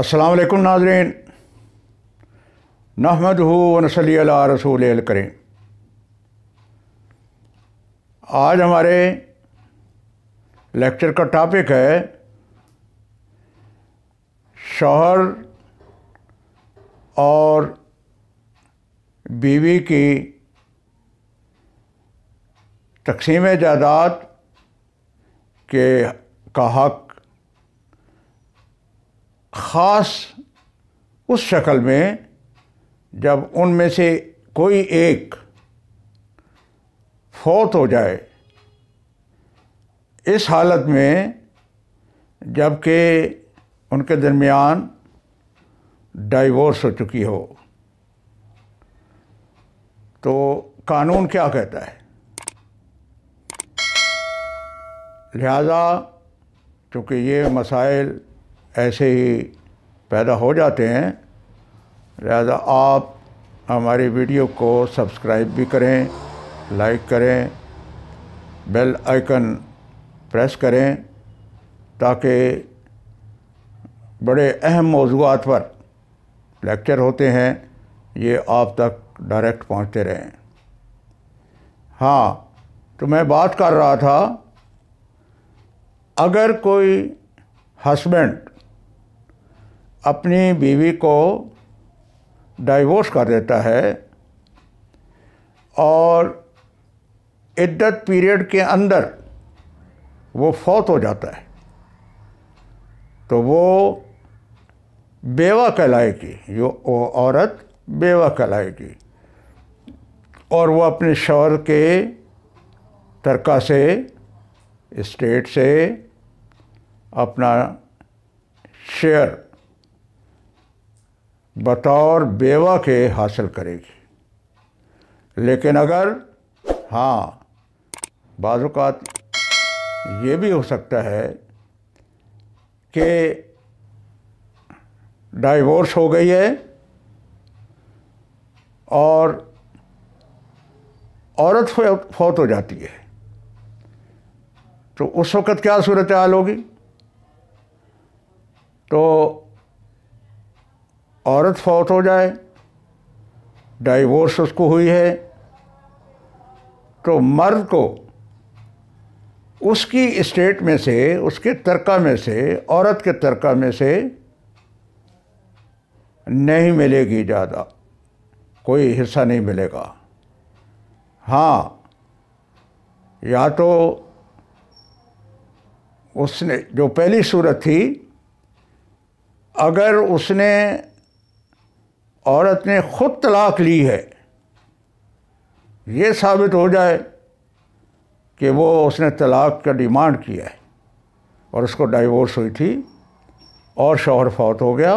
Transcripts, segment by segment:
असलकुम नाजरीन नहमद हो नसली रसूल करें आज हमारे लेक्चर का टॉपिक है शोहर और बीवी की तकसीम जायदाद के का हक़ ख़ास उस शक्ल में जब उनमें से कोई एक फौत हो जाए इस हालत में जबकि उनके दरमियान डाइवोर्स हो चुकी हो तो कानून क्या कहता है लिहाजा चूँकि ये मसाइल ऐसे ही पैदा हो जाते हैं लिहाजा आप हमारी वीडियो को सब्सक्राइब भी करें लाइक करें बेल आइकन प्रेस करें ताकि बड़े अहम मौजूद पर लेक्चर होते हैं ये आप तक डायरेक्ट पहुंचते रहें हाँ तो मैं बात कर रहा था अगर कोई हस्बैंड अपनी बीवी को डाइवोर्स कर देता है और इद्दत पीरियड के अंदर वो फौत हो जाता है तो वो बेवा कहलाएगी जो वो औरत बेवा कहलाएगी और वो अपने शौहर के तरका से स्टेट से अपना शेयर बतौर बेवा के हासिल करेगी लेकिन अगर हाँ बाजुकात ये भी हो सकता है कि डाइवोर्स हो गई है और औरत फौत हो जाती है तो उस वक़्त क्या सूरत हाल होगी तो औरत फौत हो जाए डाइवोर्स उसको हुई है तो मर्द को उसकी स्टेट में से उसके तरका में से औरत के तरका में से नहीं मिलेगी ज़्यादा कोई हिस्सा नहीं मिलेगा हाँ या तो उसने जो पहली सूरत थी अगर उसने औरत ने खुद तलाक ली है ये साबित हो जाए कि वो उसने तलाक का डिमांड किया है और उसको डाइवोर्स हुई थी और शोहर फौत हो गया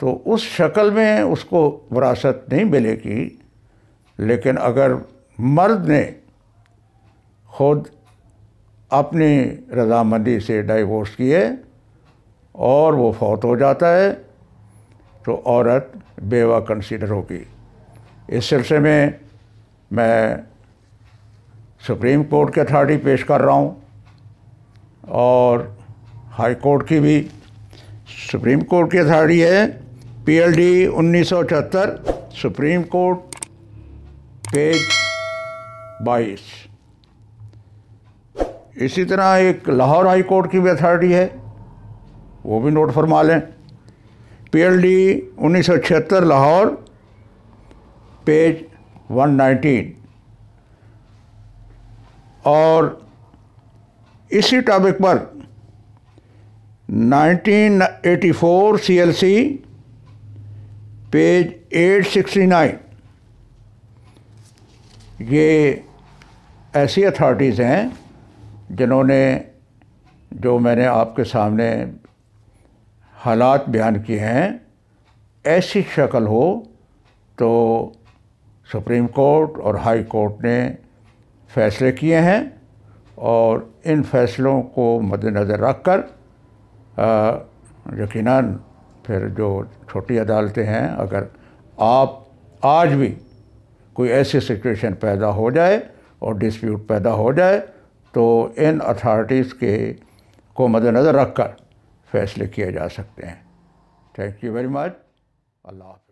तो उस शक्ल में उसको विरासत नहीं मिलेगी लेकिन अगर मर्द ने खुद अपनी रजामंदी से डाइवोर्स किए और वो फौत हो जाता है तो औरत बेवा कंसीडर होगी इस सिलसिले में मैं सुप्रीम कोर्ट की अथॉरिटी पेश कर रहा हूँ और हाई कोर्ट की भी सुप्रीम कोर्ट की अथॉरिटी है पीएलडी 1974 सुप्रीम कोर्ट पेज 22 इसी तरह एक लाहौर हाई कोर्ट की भी अथॉरिटी है वो भी नोट फरमा लें पीएलडी 1976 लाहौर पेज 119 और इसी टॉपिक पर 1984 सीएलसी पेज 869 ये ऐसी अथॉरिटीज़ हैं जिन्होंने जो मैंने आपके सामने हालात बयान किए हैं ऐसी शक्ल हो तो सुप्रीम कोर्ट और हाई कोर्ट ने फैसले किए हैं और इन फैसलों को मद्दनज़र रख कर यकीन फिर जो छोटी अदालतें हैं अगर आप आज भी कोई ऐसी सिचुएशन पैदा हो जाए और डिस्प्यूट पैदा हो जाए तो इन अथॉरिटीज़ के को मद्दनज़र रख कर फैसले किए जा सकते हैं थैंक यू वेरी मच अल्लाह हाफि